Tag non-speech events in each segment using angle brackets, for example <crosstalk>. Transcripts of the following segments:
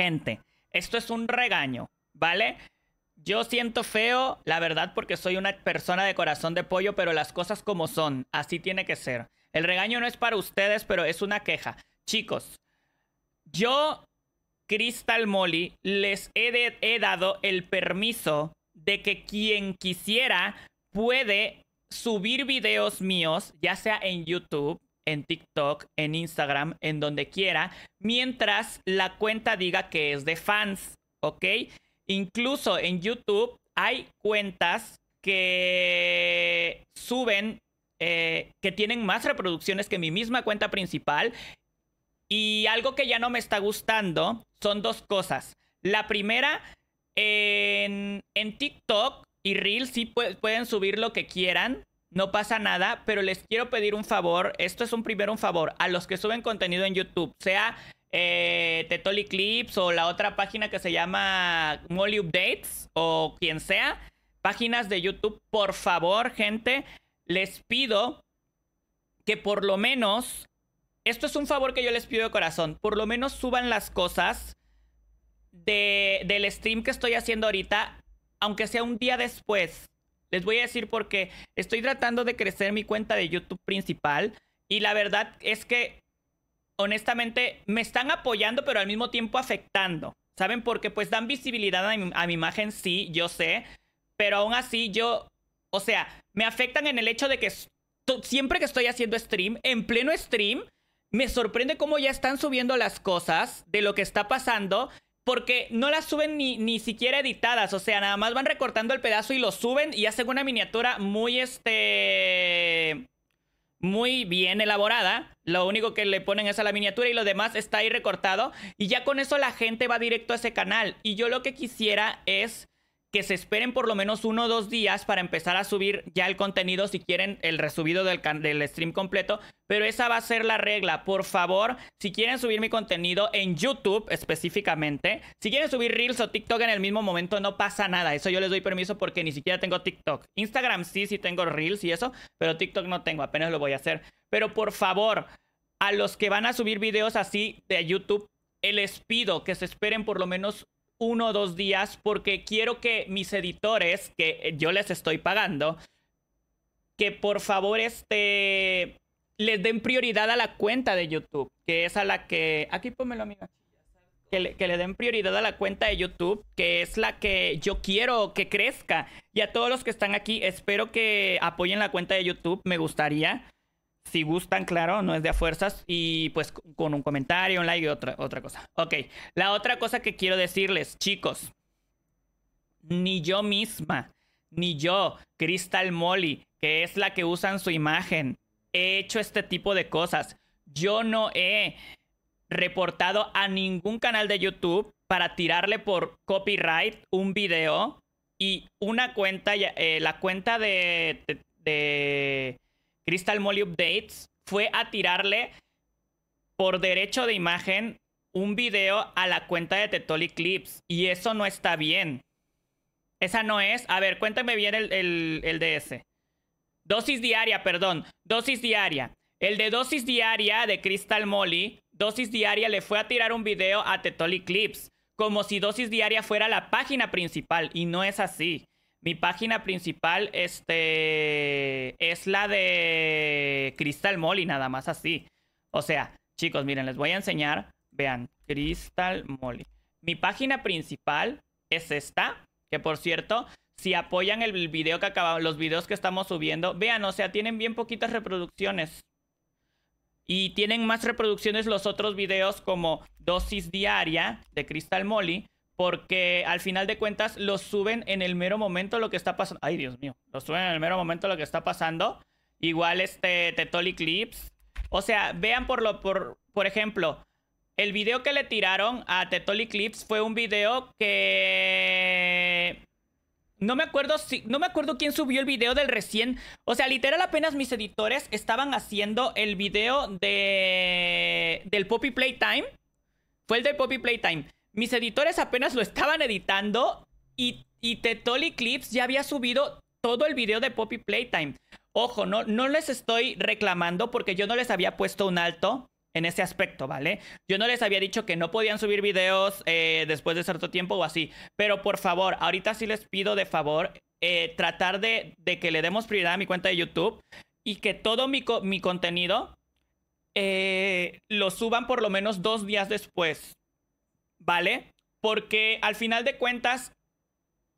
gente, esto es un regaño, ¿vale? Yo siento feo, la verdad, porque soy una persona de corazón de pollo, pero las cosas como son, así tiene que ser. El regaño no es para ustedes, pero es una queja. Chicos, yo, Crystal Molly, les he, he dado el permiso de que quien quisiera puede subir videos míos, ya sea en YouTube, en TikTok, en Instagram, en donde quiera, mientras la cuenta diga que es de fans, ¿ok? Incluso en YouTube hay cuentas que suben, eh, que tienen más reproducciones que mi misma cuenta principal. Y algo que ya no me está gustando son dos cosas. La primera, en, TikTok y Reels sí pueden subir lo que quieran, no pasa nada, pero les quiero pedir un favor. Esto es un primero un favor. A los que suben contenido en YouTube, sea eh, Tetoli Clips o la otra página que se llama Molly Updates o quien sea, páginas de YouTube, por favor, gente, les pido que por lo menos, esto es un favor que yo les pido de corazón, por lo menos suban las cosas de, del stream que estoy haciendo ahorita, aunque sea un día después. Les voy a decir porque estoy tratando de crecer mi cuenta de YouTube principal y la verdad es que honestamente me están apoyando pero al mismo tiempo afectando. ¿Saben? Porque pues dan visibilidad a mi, imagen, sí, yo sé, pero aún así yo, o sea, me afectan en el hecho de que siempre que estoy haciendo stream, en pleno stream, me sorprende cómo ya están subiendo las cosas de lo que está pasando porque no las suben ni, ni siquiera editadas. O sea, nada más van recortando el pedazo y lo suben y hacen una miniatura muy, este... Muy bien elaborada. Lo único que le ponen es a la miniatura y lo demás está ahí recortado. Y ya con eso la gente va directo a ese canal. Y yo lo que quisiera es que se esperen por lo menos uno o dos días para empezar a subir ya el contenido si quieren el resubido del, del, stream completo. Pero esa va a ser la regla. Por favor, si quieren subir mi contenido en YouTube específicamente, si quieren subir Reels o TikTok en el mismo momento, no pasa nada. Eso yo les doy permiso porque ni siquiera tengo TikTok. Instagram sí, sí tengo Reels y eso, pero TikTok no tengo, apenas lo voy a hacer. Pero por favor, a los que van a subir videos así de YouTube, les pido que se esperen por lo menos uno o dos días porque quiero que mis editores, que yo les estoy pagando, que por favor este, les den prioridad a la cuenta de YouTube, que es a la que... Aquí pónmelo, amiga. Que le, que le, den prioridad a la cuenta de YouTube, que es la que yo quiero que crezca. Y a todos los que están aquí, espero que apoyen la cuenta de YouTube, me gustaría si gustan, claro, no es de a fuerzas. Y pues con un comentario, un like y otra, otra cosa. Ok, la otra cosa que quiero decirles, chicos. Ni yo misma, ni yo, Crystal Molly, que es la que usan su imagen, he hecho este tipo de cosas. Yo no he reportado a ningún canal de YouTube para tirarle por copyright un video y una cuenta, eh, la cuenta de Crystal Molly Updates fue a tirarle por derecho de imagen un video a la cuenta de Tetoli Clips. Y eso no está bien. Esa no es. A ver, cuéntame bien el, el, Dosis diaria, perdón. Dosis diaria. El de dosis diaria de Crystal Molly, dosis diaria le fue a tirar un video a Tetoli Clips, como si dosis diaria fuera la página principal, y no es así. Mi página principal este, es la de Crystal Molly, nada más así. O sea, chicos, miren, les voy a enseñar. Vean, Crystal Molly. Mi página principal es esta, que por cierto, si apoyan el video que acabamos, los videos que estamos subiendo, vean, o sea, tienen bien poquitas reproducciones. Y tienen más reproducciones los otros videos como Dosis Diaria de Crystal Molly porque al final de cuentas los suben en el mero momento lo que está pasando. Ay, Dios mío, Lo suben en el mero momento lo que está pasando. Igual este Tetoli Clips. O sea, vean por lo por por ejemplo, el video que le tiraron a Tetoli Clips fue un video que no me acuerdo si no me acuerdo quién subió el video del recién, o sea, literal apenas mis editores estaban haciendo el video de del Poppy Playtime. Fue el del Poppy Playtime. Mis editores apenas lo estaban editando y, y Tetoli Clips ya había subido todo el video de Poppy Playtime. Ojo, no, no les estoy reclamando porque yo no les había puesto un alto en ese aspecto, ¿vale? Yo no les había dicho que no podían subir videos eh, después de cierto tiempo o así, pero por favor, ahorita sí les pido de favor eh, tratar de, que le demos prioridad a mi cuenta de YouTube y que todo mi, mi contenido eh, lo suban por lo menos dos días después. ¿vale? Porque al final de cuentas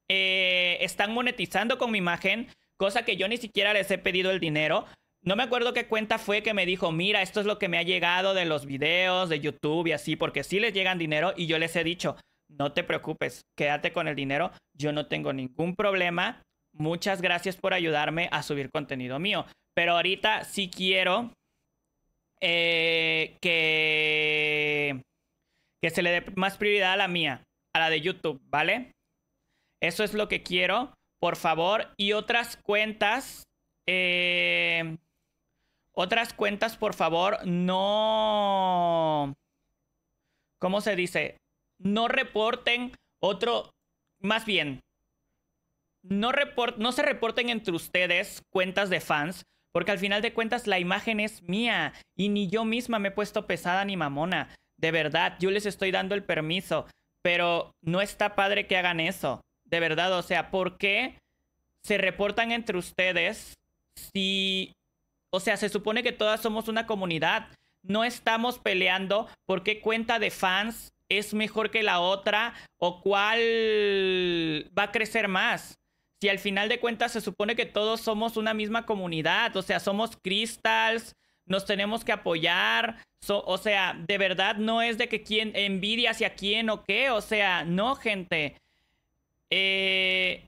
eh, están monetizando con mi imagen, cosa que yo ni siquiera les he pedido el dinero. No me acuerdo qué cuenta fue que me dijo, mira, esto es lo que me ha llegado de los videos, de YouTube y así, porque sí les llegan dinero y yo les he dicho, no te preocupes, quédate con el dinero, yo no tengo ningún problema, muchas gracias por ayudarme a subir contenido mío, pero ahorita sí quiero eh, que que se le dé más prioridad a la mía, a la de YouTube, ¿vale? Eso es lo que quiero, por favor. Y otras cuentas, eh, otras cuentas, por favor, no... ¿Cómo se dice? No reporten otro... Más bien, no, report, no se reporten entre ustedes cuentas de fans, porque al final de cuentas la imagen es mía y ni yo misma me he puesto pesada ni mamona. De verdad, yo les estoy dando el permiso, pero no está padre que hagan eso. De verdad, o sea, ¿por qué se reportan entre ustedes si... O sea, se supone que todas somos una comunidad. No estamos peleando por qué cuenta de fans es mejor que la otra o cuál va a crecer más. Si al final de cuentas se supone que todos somos una misma comunidad, o sea, somos crystals, nos tenemos que apoyar. o sea, de verdad no es de que quien envidia hacia quién o qué. O sea, no, gente. Eh,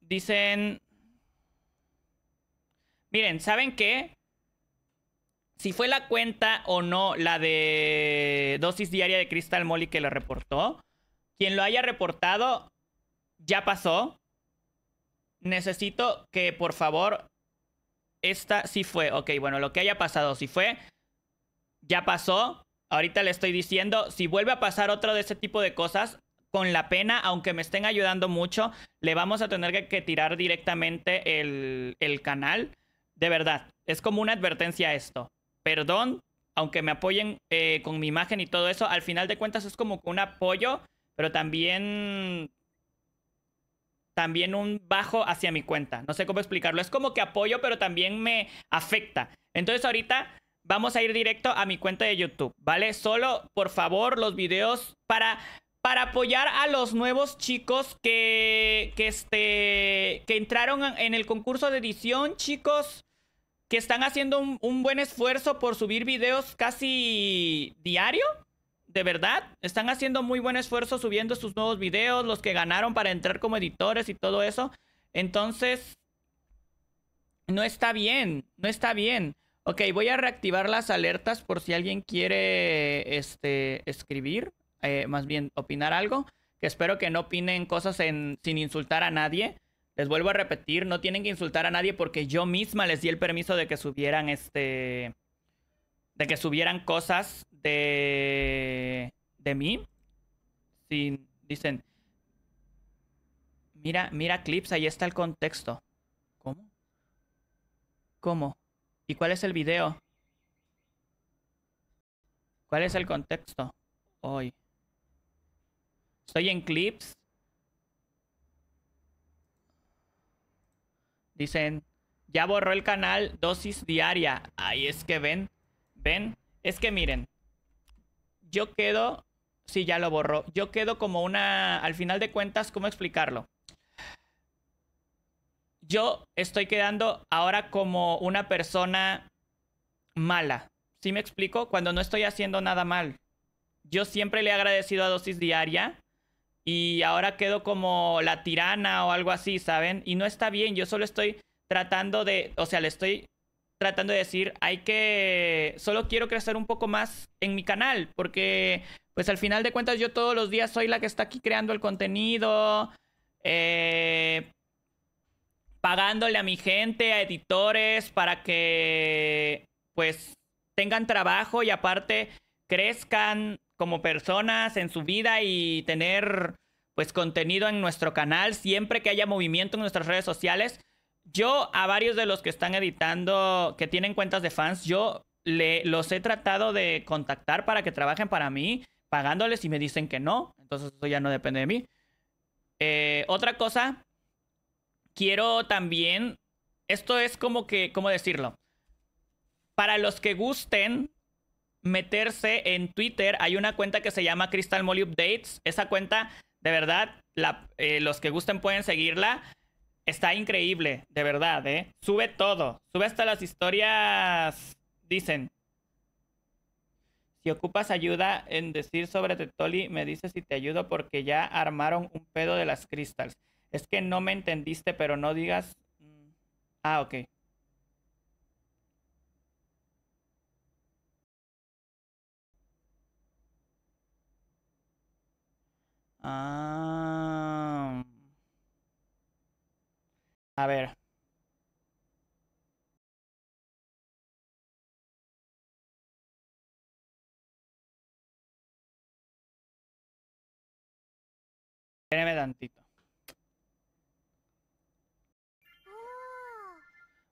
dicen. Miren, ¿saben qué? Si fue la cuenta o no la de dosis diaria de cristal Molly que lo reportó. Quien lo haya reportado, ya pasó. Necesito que por favor esta sí fue. Ok, bueno, lo que haya pasado, si fue, ya pasó. Ahorita le estoy diciendo, si vuelve a pasar otro de ese tipo de cosas, con la pena, aunque me estén ayudando mucho, le vamos a tener que, tirar directamente el, canal. De verdad, es como una advertencia esto. Perdón, aunque me apoyen eh, con mi imagen y todo eso, al final de cuentas es como un apoyo, pero también también un bajo hacia mi cuenta. No sé cómo explicarlo. Es como que apoyo, pero también me afecta. Entonces ahorita vamos a ir directo a mi cuenta de YouTube, ¿vale? Solo, por favor, los videos para, para apoyar a los nuevos chicos que, que, este, que entraron en el concurso de edición, chicos que están haciendo un, un buen esfuerzo por subir videos casi diario, de verdad, están haciendo muy buen esfuerzo subiendo sus nuevos videos, los que ganaron para entrar como editores y todo eso. Entonces, no está bien, no está bien. Ok, voy a reactivar las alertas por si alguien quiere este, escribir, eh, más bien opinar algo, que espero que no opinen cosas sin insultar a nadie. Les vuelvo a repetir, no tienen que insultar a nadie porque yo misma les di el permiso de que subieran este de que subieran cosas de, mí, dicen, mira, mira clips, ahí está el contexto. ¿Cómo? ¿Cómo? ¿Y cuál es el video? ¿Cuál es el contexto? Hoy. Estoy en clips. Dicen, ya borró el canal dosis diaria. Ahí es que ven, ven, es que miren, yo quedo, si ya lo borró, yo quedo como una, al final de cuentas, ¿cómo explicarlo? Yo estoy quedando ahora como una persona mala. ¿Sí me explico? Cuando no estoy haciendo nada mal. Yo siempre le he agradecido a dosis diaria y ahora quedo como la tirana o algo así, ¿saben? Y no está bien, yo solo estoy tratando de, o sea, le estoy tratando de decir, hay que, solo quiero crecer un poco más en mi canal, porque pues al final de cuentas yo todos los días soy la que está aquí creando el contenido, eh, pagándole a mi gente, a editores, para que pues tengan trabajo y aparte crezcan como personas en su vida y tener pues contenido en nuestro canal siempre que haya movimiento en nuestras redes sociales yo a varios de los que están editando, que tienen cuentas de fans, yo los he tratado de contactar para que trabajen para mí, pagándoles y me dicen que no. Entonces eso ya no depende de mí. Eh, otra cosa, quiero también, esto es como que, ¿cómo decirlo? Para los que gusten meterse en Twitter, hay una cuenta que se llama Crystal Molly Updates. Esa cuenta, de verdad, eh, los que gusten pueden seguirla. Está increíble, de verdad, ¿eh? Sube todo. Sube hasta las historias. Dicen. Si ocupas ayuda en decir sobre Tetoli, me dices si te ayudo porque ya armaron un pedo de las cristals. Es que no me entendiste, pero no digas. Mm, ah, ok. Ah. A ver. Espérame tantito.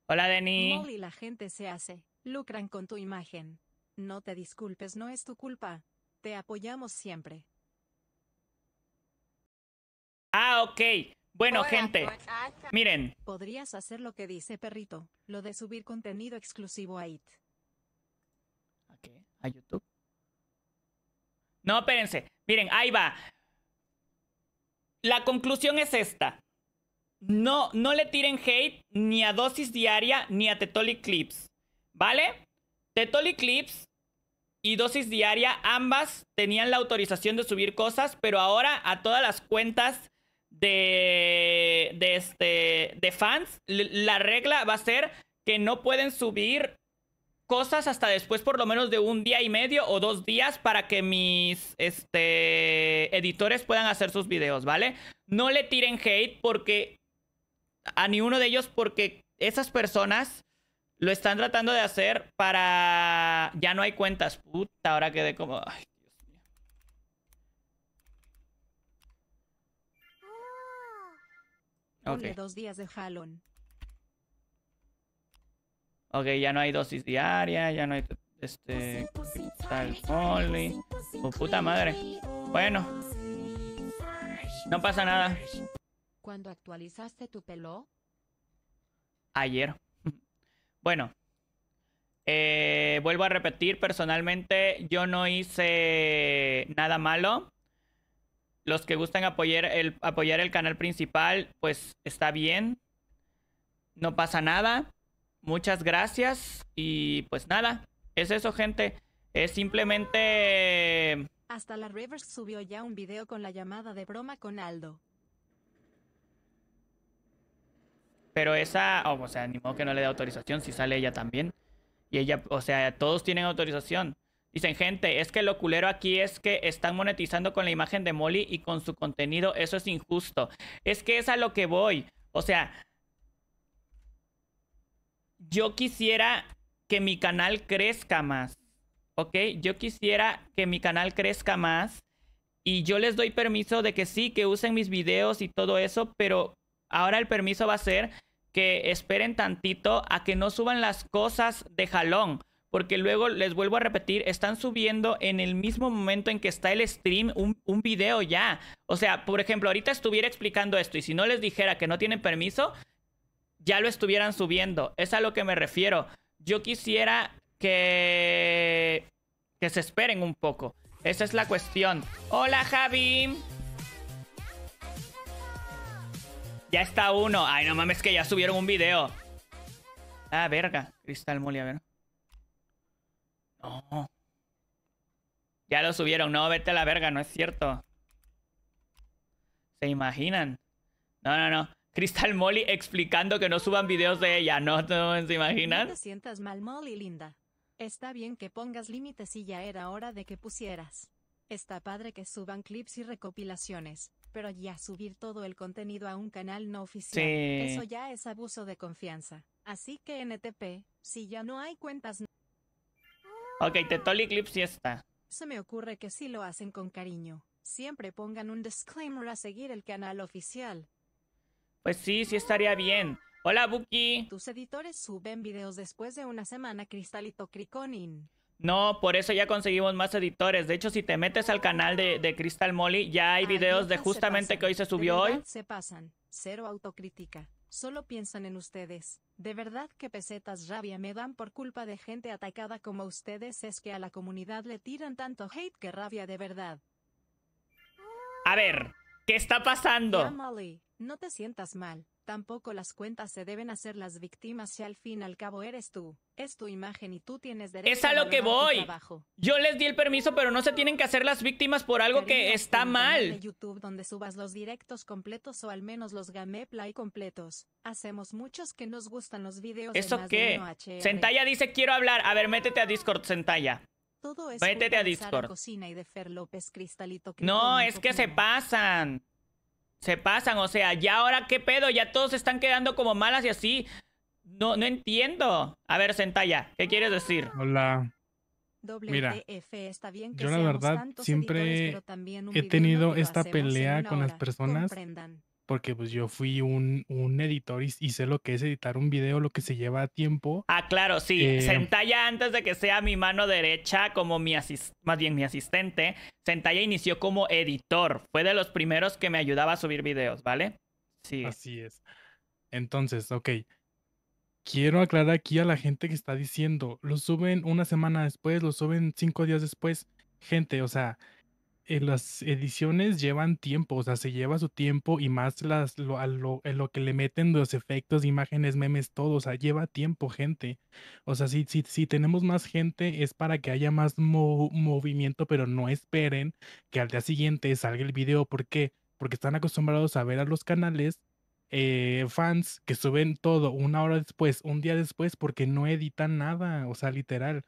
Hola, Denis. Molly, la gente se hace. Lucran con tu imagen. No te disculpes, no es tu culpa. Te apoyamos siempre. Ah, ok. Bueno, gente, miren. Podrías hacer lo que dice Perrito, lo de subir contenido exclusivo a IT. ¿A qué? ¿A YouTube? No, espérense. Miren, ahí va. La conclusión es esta. No, no le tiren hate ni a dosis diaria ni a Tetoli Clips. ¿Vale? Tetoli Clips y dosis diaria ambas tenían la autorización de subir cosas, pero ahora a todas las cuentas de, este, de fans, la regla va a ser que no pueden subir cosas hasta después por lo menos de un día y medio o dos días para que mis este, editores puedan hacer sus videos, ¿vale? No le tiren hate porque a ni uno de ellos porque esas personas lo están tratando de hacer para... Ya no hay cuentas, puta, ahora quedé como... Ok. dos días de Ok, ya no hay dosis diaria, ya no hay este tal Oh, puta madre. Bueno. No pasa nada. ¿Cuándo actualizaste tu pelo? Ayer. <laughs> Bueno. Eh, vuelvo a repetir, personalmente yo no hice nada malo. Los que gustan apoyar el, apoyar el canal principal, pues está bien. No pasa nada. Muchas gracias. Y pues nada, es eso, gente. Es simplemente... Hasta la Rivers subió ya un video con la llamada de broma con Aldo. Pero esa, oh, o sea, ni modo que no le dé autorización si sale ella también. Y ella, o sea, todos tienen autorización. Dicen, gente, es que lo culero aquí es que están monetizando con la imagen de Molly y con su contenido. Eso es injusto. Es que es a lo que voy. O sea, yo quisiera que mi canal crezca más. ¿Ok? Yo quisiera que mi canal crezca más. Y yo les doy permiso de que sí, que usen mis videos y todo eso. Pero ahora el permiso va a ser que esperen tantito a que no suban las cosas de jalón porque luego les vuelvo a repetir, están subiendo en el mismo momento en que está el stream un, video ya. O sea, por ejemplo, ahorita estuviera explicando esto y si no les dijera que no tienen permiso, ya lo estuvieran subiendo. Es a lo que me refiero. Yo quisiera que, que se esperen un poco. Esa es la cuestión. Hola Javi. Ya está uno. Ay, no mames que ya subieron un video. Ah, verga. Cristal Moli, a ver. Ya lo subieron. No, vete a la verga, no es cierto. ¿Se imaginan? No, no, no. Crystal Molly explicando que no suban videos de ella. No, no, ¿se imaginan? No te sientas mal, Molly, linda. Está bien que pongas límites y ya era hora de que pusieras. Está padre que suban clips y recopilaciones, pero ya subir todo el contenido a un canal no oficial, eso ya es abuso de confianza. Así que NTP, si ya no hay cuentas Ok, Tetol Eclipse está. Se me ocurre que si lo hacen con cariño, siempre pongan un disclaimer a seguir el canal oficial. Pues sí, sí estaría bien. Hola, Buki. Tus editores suben videos después de una semana, Cristalito Criconin. No, por eso ya conseguimos más editores. De hecho, si te metes al canal de, de Crystal Molly, ya hay videos de justamente que hoy se subió hoy. Se pasan. Cero autocrítica. Solo piensan en ustedes. De verdad que pesetas rabia me dan por culpa de gente atacada como ustedes es que a la comunidad le tiran tanto hate que rabia de verdad. A ver, ¿qué está pasando? Molly, no te sientas mal. Tampoco las cuentas se deben hacer las víctimas si al fin y al cabo eres tú. Es tu imagen y tú tienes derecho es a lo que voy. Yo les di el permiso, pero no se tienen que hacer las víctimas por algo que está mal. YouTube donde subas los directos completos o al menos los gameplay completos. Hacemos muchos que nos gustan los videos. ¿Eso de qué? dice quiero hablar. A ver, métete a Discord, Sentaya. Todo es métete a Discord. Cocina y de Fer López, cristalito, no, es que se pasan. Se pasan, o sea, ya ahora qué pedo, ya todos se están quedando como malas y así. No, no entiendo. A ver, sentalla, ¿qué quieres decir? Hola. Mira, yo la verdad siempre he tenido esta pelea con las personas porque pues yo fui un, un editor y, sé lo que es editar un video, lo que se lleva tiempo. Ah, claro, sí. sentalla eh, antes de que sea mi mano derecha, como mi asistente, más bien mi asistente, Sentaya inició como editor. Fue de los primeros que me ayudaba a subir videos, ¿vale? Sí. Así es. Entonces, ok. Quiero aclarar aquí a la gente que está diciendo, lo suben una semana después, lo suben cinco días después. Gente, o sea, eh, las ediciones llevan tiempo, o sea, se lleva su tiempo y más las, lo, a lo, que le meten los efectos, imágenes, memes, todo, o sea, lleva tiempo, gente. O sea, si, si, tenemos más gente es para que haya más movimiento, pero no esperen que al día siguiente salga el video. ¿Por qué? Porque están acostumbrados a ver a los canales eh, fans que suben todo una hora después, un día después, porque no editan nada, o sea, literal.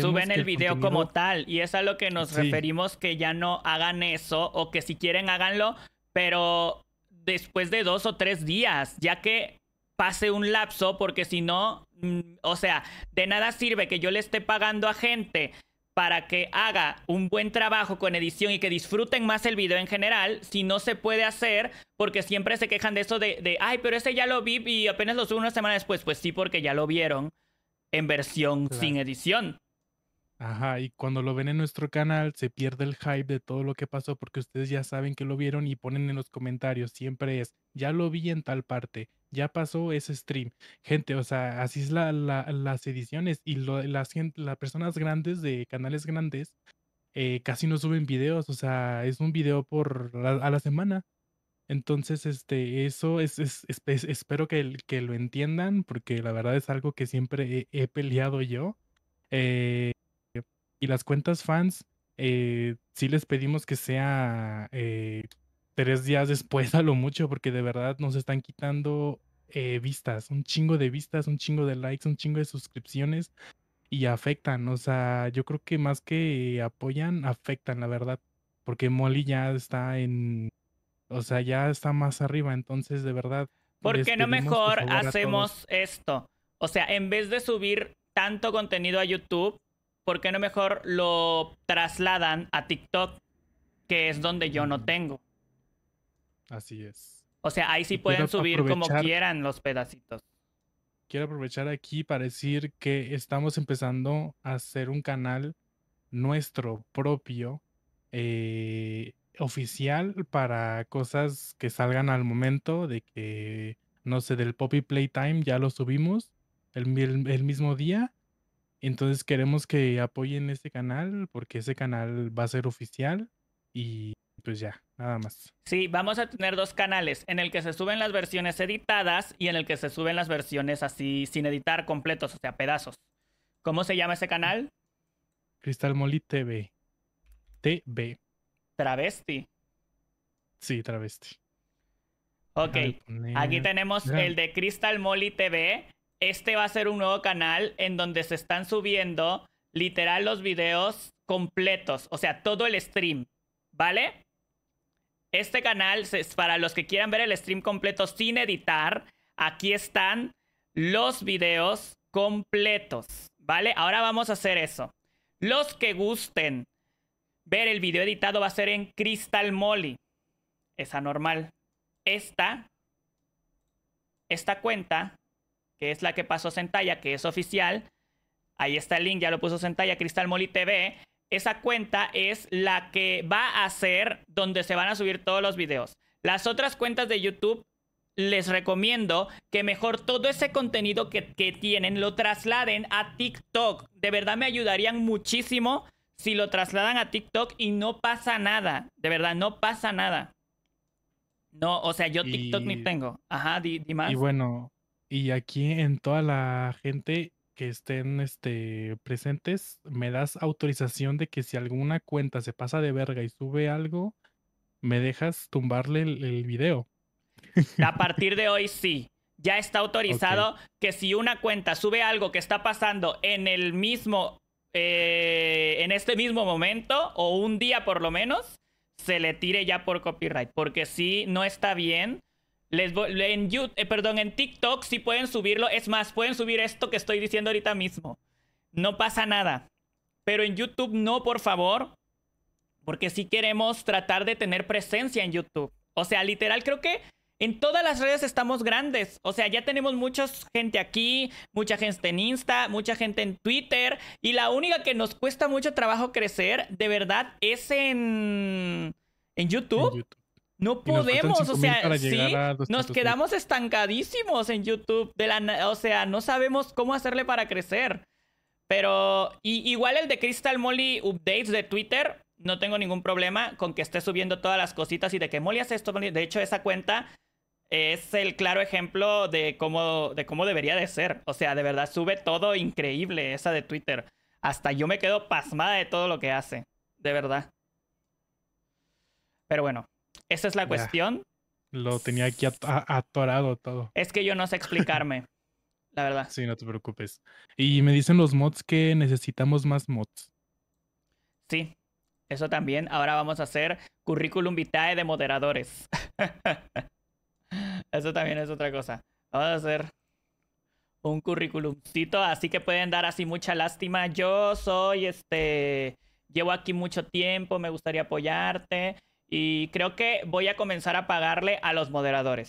Suben el video como tal. Y es a lo que nos referimos que ya no hagan eso. O que si quieren háganlo. Pero después de dos o tres días. Ya que pase un lapso. Porque si no. Mm, o sea, de nada sirve que yo le esté pagando a gente para que haga un buen trabajo con edición y que disfruten más el video en general, si no se puede hacer, porque siempre se quejan de eso de, de ay, pero ese ya lo vi y apenas lo subo una semana después. Pues sí, porque ya lo vieron en versión sin edición. Ajá, y cuando lo ven en nuestro canal se pierde el hype de todo lo que pasó porque ustedes ya saben que lo vieron y ponen en los comentarios, siempre es, ya lo vi en tal parte, ya pasó ese stream. Gente, o sea, así es las ediciones y las, personas grandes de canales grandes eh, casi no suben videos, o sea, es un video por a la semana. Entonces, este, eso es, espero que, que, lo entiendan, porque la verdad es algo que siempre he, peleado yo. Eh, y las cuentas fans, eh, sí les pedimos que sea eh, tres días después a lo mucho, porque de verdad nos están quitando eh, vistas, un chingo de vistas, un chingo de likes, un chingo de suscripciones y afectan. O sea, yo creo que más que apoyan, afectan, la verdad, porque Molly ya está en o sea, ya está más arriba, entonces de verdad. ¿Por qué no mejor hacemos esto? O sea, en vez de subir tanto contenido a YouTube, ¿por qué no mejor lo trasladan a TikTok, que es donde yo no tengo? Así es. O sea, ahí sí pueden subir como quieran los pedacitos quiero aprovechar aquí para decir que estamos empezando a hacer un canal nuestro propio eh, oficial para cosas que salgan al momento de que, no sé, del Poppy Playtime ya lo subimos el, mismo día. Entonces queremos que apoyen este canal porque ese canal va a ser oficial y pues ya, nada más. Sí, vamos a tener dos canales, en el que se suben las versiones editadas y en el que se suben las versiones así sin editar completos, o sea, pedazos. ¿Cómo se llama ese mm. canal? Cristal TV. TV. Travesti. Sí, travesti. Ok, aquí tenemos el de Crystal Molly TV. Este va a ser un nuevo canal en donde se están subiendo literal los videos completos, o sea, todo el stream, ¿vale? Este canal es para los que quieran ver el stream completo sin editar. Aquí están los videos completos, ¿vale? Ahora vamos a hacer eso. Los que gusten ver el video editado va a ser en Crystal Molly. Esa normal. Esta, esta cuenta, que es la que pasó Centaya, que es oficial. Ahí está el link, ya lo puso Centaya, Crystal Molly TV. Esa cuenta es la que va a ser donde se van a subir todos los videos. Las otras cuentas de YouTube les recomiendo que mejor todo ese contenido que, tienen lo trasladen a TikTok. De verdad me ayudarían muchísimo si lo trasladan a TikTok y no pasa nada. De verdad, no pasa nada. No, o sea, yo TikTok ni tengo. Ajá, di, más. Y bueno, y aquí en toda la gente que estén este, presentes, me das autorización de que si alguna cuenta se pasa de verga y sube algo, me dejas tumbarle el, video. A partir de hoy sí. Ya está autorizado que si una cuenta sube algo que está pasando en el mismo eh, en este mismo momento o un día por lo menos se le tire ya por copyright, porque si no está bien. Les en YouTube, eh, perdón, en TikTok si pueden subirlo, es más, pueden subir esto que estoy diciendo ahorita mismo. No pasa nada. Pero en YouTube no, por favor, porque si queremos tratar de tener presencia en YouTube. O sea, literal creo que en todas las redes estamos grandes. O sea, ya tenemos mucha gente aquí, mucha gente en Insta, mucha gente en Twitter. Y la única que nos cuesta mucho trabajo crecer, de verdad, es en, en YouTube. No podemos, o sea, sí, nos quedamos estancadísimos en YouTube. De la, o sea, no sabemos cómo hacerle para crecer. Pero y, igual el de Crystal Molly Updates de Twitter, no tengo ningún problema con que esté subiendo todas las cositas y de que Molly hace esto. De hecho, esa cuenta es el claro ejemplo de cómo, de cómo debería de ser. O sea, de verdad sube todo increíble esa de Twitter. Hasta yo me quedo pasmada de todo lo que hace. De verdad. Pero bueno, esa es la cuestión. lo tenía aquí atorado todo. Es que yo no sé explicarme. la verdad. Sí, no te preocupes. Y me dicen los mods que necesitamos más mods. Sí, eso también. Ahora vamos a hacer currículum vitae de moderadores. <laughs> Eso también es otra cosa. Vamos a hacer un currículumcito, así que pueden dar así mucha lástima. Yo soy este. Llevo aquí mucho tiempo, me gustaría apoyarte. Y creo que voy a comenzar a pagarle a los moderadores.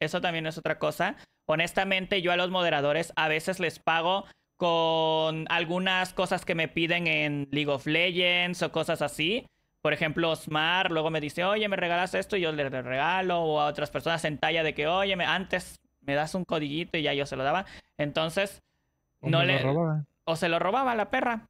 Eso también es otra cosa. Honestamente, yo a los moderadores a veces les pago con algunas cosas que me piden en League of Legends o cosas así por ejemplo, Osmar luego me dice, oye, me regalas esto y yo le regalo, o a otras personas en talla de que, oye, me, antes me das un codillito y ya yo se lo daba. Entonces, no le... O se lo robaba la perra.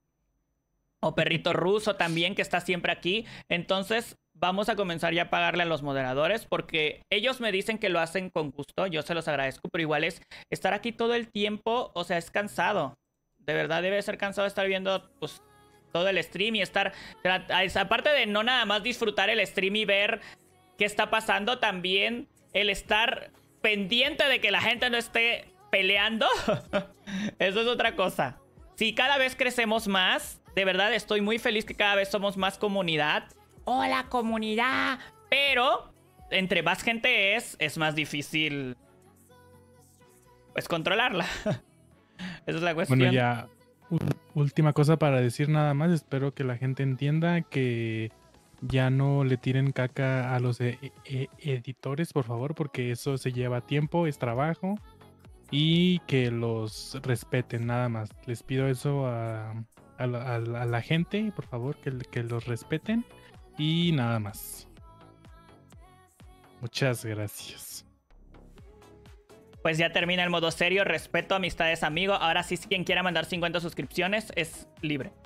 O perrito ruso también, que está siempre aquí. Entonces, vamos a comenzar ya a pagarle a los moderadores porque ellos me dicen que lo hacen con gusto, yo se los agradezco, pero igual es estar aquí todo el tiempo, o sea, es cansado. De verdad debe ser cansado estar viendo, pues, todo el stream y estar... Aparte de no nada más disfrutar el stream y ver qué está pasando, también el estar pendiente de que la gente no esté peleando. <laughs> Eso es otra cosa. Si cada vez crecemos más, de verdad estoy muy feliz que cada vez somos más comunidad. Hola comunidad. Pero entre más gente es, es más difícil. Pues controlarla. <laughs> Esa es la cuestión última cosa para decir nada más. Espero que la gente entienda que ya no le tiren caca a los e, e, e, editores, por favor, porque eso se lleva tiempo, es trabajo y que los respeten nada más. Les pido eso a, la gente, por favor, que, los respeten y nada más. Muchas gracias. Pues ya termina el modo serio. Respeto, amistades, amigo. Ahora sí, quien quiera mandar 50 suscripciones es libre.